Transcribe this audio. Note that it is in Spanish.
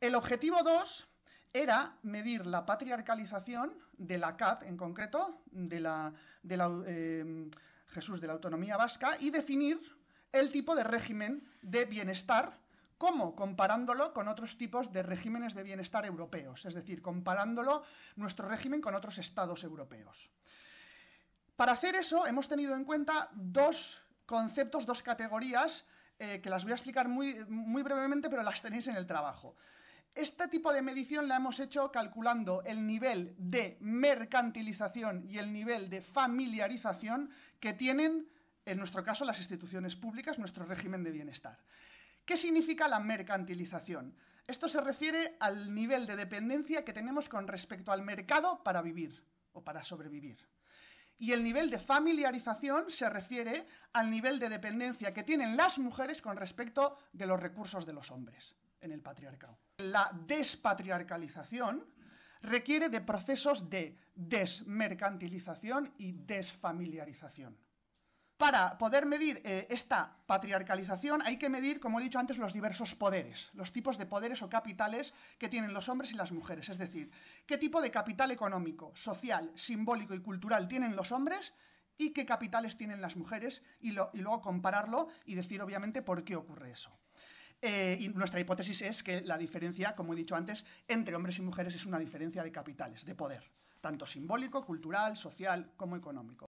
El objetivo 2 era medir la patriarcalización de la CAP, en concreto, de la, eh, Jesús de la autonomía vasca, y definir el tipo de régimen de bienestar, como comparándolo con otros tipos de regímenes de bienestar europeos, es decir, comparándolo nuestro régimen con otros estados europeos. Para hacer eso hemos tenido en cuenta dos conceptos, dos categorías, eh, que las voy a explicar muy, muy brevemente, pero las tenéis en el trabajo. Este tipo de medición la hemos hecho calculando el nivel de mercantilización y el nivel de familiarización que tienen, en nuestro caso, las instituciones públicas, nuestro régimen de bienestar. ¿Qué significa la mercantilización? Esto se refiere al nivel de dependencia que tenemos con respecto al mercado para vivir o para sobrevivir. Y el nivel de familiarización se refiere al nivel de dependencia que tienen las mujeres con respecto de los recursos de los hombres en el patriarcado. La despatriarcalización requiere de procesos de desmercantilización y desfamiliarización. Para poder medir eh, esta patriarcalización hay que medir, como he dicho antes, los diversos poderes, los tipos de poderes o capitales que tienen los hombres y las mujeres. Es decir, qué tipo de capital económico, social, simbólico y cultural tienen los hombres y qué capitales tienen las mujeres y luego compararlo y decir obviamente por qué ocurre eso. Eh, y nuestra hipótesis es que la diferencia, como he dicho antes, entre hombres y mujeres es una diferencia de capitales, de poder, tanto simbólico, cultural, social como económico.